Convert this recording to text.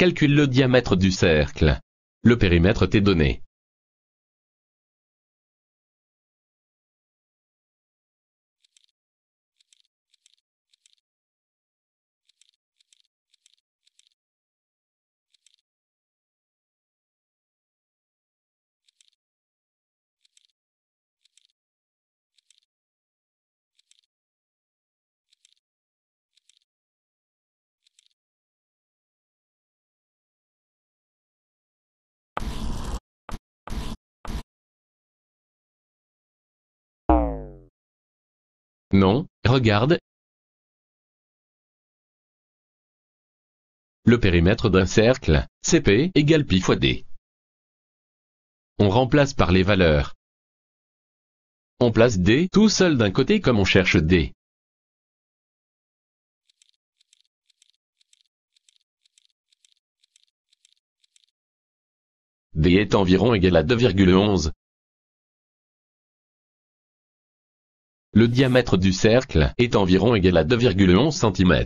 Calcule le diamètre du cercle. Le périmètre t'est donné. Non, regarde le périmètre d'un cercle, CP égale pi fois D. On remplace par les valeurs. On place D tout seul d'un côté comme on cherche D. D est environ égal à 2,11. Le diamètre du cercle est environ égal à 2,11 cm.